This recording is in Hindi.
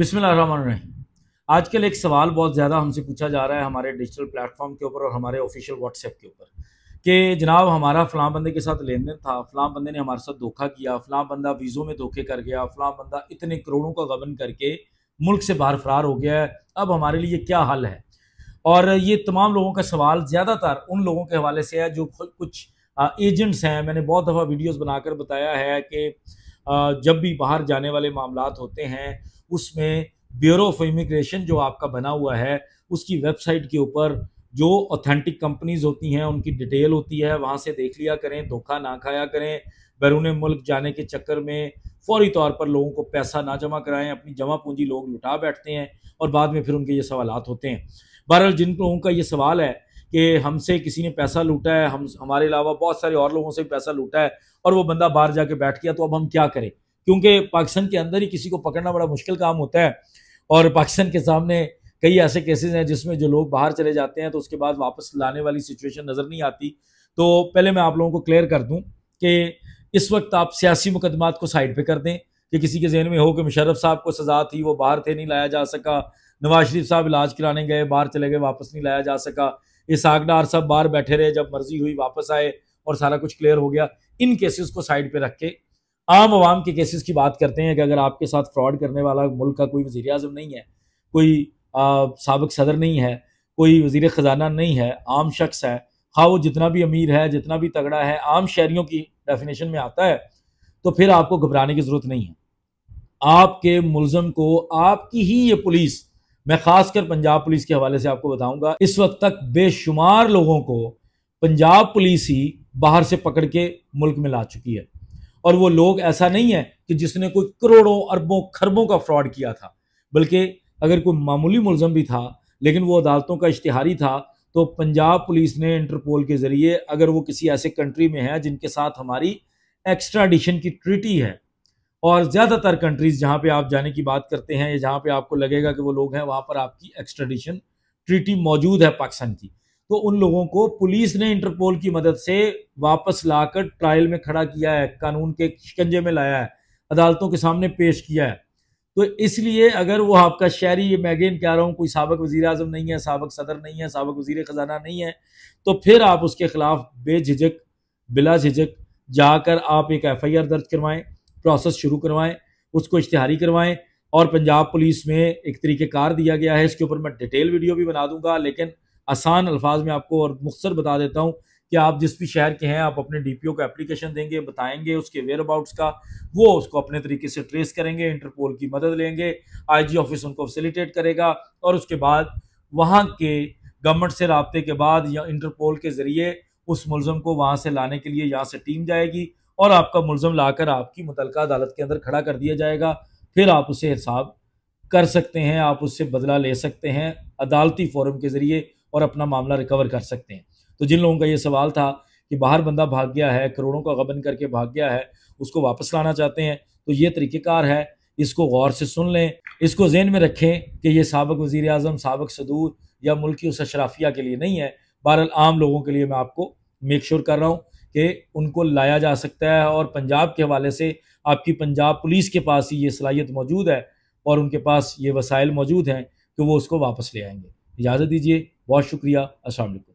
आज आजकल एक सवाल बहुत ज़्यादा हमसे पूछा जा रहा है हमारे डिजिटल प्लेटफॉर्म के ऊपर और हमारे ऑफिशियल व्हाट्सएप के ऊपर कि जनाब हमारा फ़लाँ बंदे के साथ लेन देन था फ़लाँ बंदे ने हमारे साथ धोखा किया फ़लाँ बंदा वीज़ों में धोखे कर गया फ़लाँ बंदा इतने करोड़ों का गबन करके मुल्क से बाहर फरार हो गया है अब हमारे लिए क्या हल है और ये तमाम लोगों का सवाल ज़्यादातर उन लोगों के हवाले से है जो कुछ एजेंट्स हैं मैंने बहुत दफ़ा वीडियोज़ बनाकर बताया है कि जब भी बाहर जाने वाले मामला होते हैं उसमें ब्यूरो ऑफ इमिग्रेशन जो आपका बना हुआ है उसकी वेबसाइट के ऊपर जो ऑथेंटिक कंपनीज होती हैं उनकी डिटेल होती है वहाँ से देख लिया करें धोखा ना खाया करें बैरून मुल्क जाने के चक्कर में फौरी तौर पर लोगों को पैसा ना जमा कराएं अपनी जमा पूंजी लोग लुटा बैठते हैं और बाद में फिर उनके ये सवाल होते हैं बहरहाल जिन लोगों का ये सवाल है कि हमसे किसी ने पैसा लूटा है हम हमारे अलावा बहुत सारे और लोगों से पैसा लूटा है और वो बंदा बाहर जाके बैठ गया तो अब हम क्या करें क्योंकि पाकिस्तान के अंदर ही किसी को पकड़ना बड़ा मुश्किल काम होता है और पाकिस्तान के सामने कई ऐसे केसेस हैं जिसमें जो लोग बाहर चले जाते हैं तो उसके बाद वापस लाने वाली सिचुएशन नज़र नहीं आती तो पहले मैं आप लोगों को क्लियर कर दूं कि इस वक्त आप सियासी मुकदमात को साइड पे कर दें कि किसी के जहन में हो कि मुशरफ साहब को सज़ा थी वो बाहर थे नहीं लाया जा सका नवाज शरीफ साहब इलाज कराने गए बाहर चले गए वापस नहीं लाया जा सका इसाक डार साहब बाहर बैठे रहे जब मर्जी हुई वापस आए और सारा कुछ क्लियर हो गया इन केसेस को साइड पे रख के आम आवाम के केसेस की बात करते हैं कि अगर आपके साथ फ्रॉड करने वाला मुल्क का कोई वजी अजम नहीं है कोई सबक सदर नहीं है कोई वजीर ख़जाना नहीं है आम शख्स है हाँ वो जितना भी अमीर है जितना भी तगड़ा है आम शहरीों की डेफिनेशन में आता है तो फिर आपको घबराने की ज़रूरत नहीं है आपके मुलम को आपकी ही ये पुलिस मैं खासकर पंजाब पुलिस के हवाले से आपको बताऊंगा इस वक्त तक बेशुमार लोगों को पंजाब पुलिस ही बाहर से पकड़ के मुल्क में ला चुकी है और वो लोग ऐसा नहीं है कि जिसने कोई करोड़ों अरबों खरबों का फ्रॉड किया था बल्कि अगर कोई मामूली मुलजम भी था लेकिन वो अदालतों का इश्तिहारी था तो पंजाब पुलिस ने इंटरपोल के ज़रिए अगर वो किसी ऐसे कंट्री में है जिनके साथ हमारी एक्स्ट्राडिशन की ट्रिटी है और ज़्यादातर कंट्रीज़ जहाँ पे आप जाने की बात करते हैं या जहाँ पे आपको लगेगा कि वो लोग हैं वहाँ पर आपकी एक्सट्रेडिशन ट्रीटी मौजूद है पाकिस्तान की तो उन लोगों को पुलिस ने इंटरपोल की मदद से वापस लाकर ट्रायल में खड़ा किया है कानून के शिकंजे में लाया है अदालतों के सामने पेश किया है तो इसलिए अगर वो आपका शहरी मैं अगेन कह रहा हूँ कोई सबक वजी अजम नहीं है सबक सदर नहीं है सबक वजीर ख़जाना नहीं है तो फिर आप उसके ख़िलाफ़ बेझिझक बिला झिझक जाकर आप एक एफ आई आर दर्ज करवाएँ प्रोसेस शुरू करवाएं उसको इश्तहारी करवाएं और पंजाब पुलिस में एक तरीक़ेकार दिया गया है इसके ऊपर मैं डिटेल वीडियो भी बना दूंगा लेकिन आसान अल्फाज में आपको और मुख्तर बता देता हूँ कि आप जिस भी शहर के हैं आप अपने ओ को एप्लीकेशन देंगे बताएंगे उसके वेयर अबाउट्स का वो उसको अपने तरीके से ट्रेस करेंगे इंटरपोल की मदद लेंगे जी ऑफिस उनको फैसिलिटेट करेगा और उसके बाद वहाँ के गवर्नमेंट से रबते के बाद या इंटरपोल के ज़रिए उस मुलम को वहाँ से लाने के लिए यहाँ से टीम जाएगी और आपका मुलजम लाकर आपकी मुतल अदालत के अंदर खड़ा कर दिया जाएगा फिर आप उसे हिसाब कर सकते हैं आप उससे बदला ले सकते हैं अदालती फोरम के ज़रिए और अपना मामला रिकवर कर सकते हैं तो जिन लोगों का ये सवाल था कि बाहर बंदा भाग गया है करोड़ों का गबन करके भाग गया है उसको वापस लाना चाहते हैं तो ये तरीक़ेकार है इसको गौर से सुन लें इसको जेन में रखें कि ये सबक वज़ी अजम सबक सदूर या मुल्की उस अशराफिया के लिए नहीं है बहरल आम लोगों के लिए मैं आपको मेक श्योर कर रहा हूँ कि उनको लाया जा सकता है और पंजाब के हवाले से आपकी पंजाब पुलिस के पास ही ये सलाहियत मौजूद है और उनके पास ये वसाइल मौजूद हैं कि वो उसको वापस ले आएंगे इजाज़त दीजिए बहुत शुक्रिया असल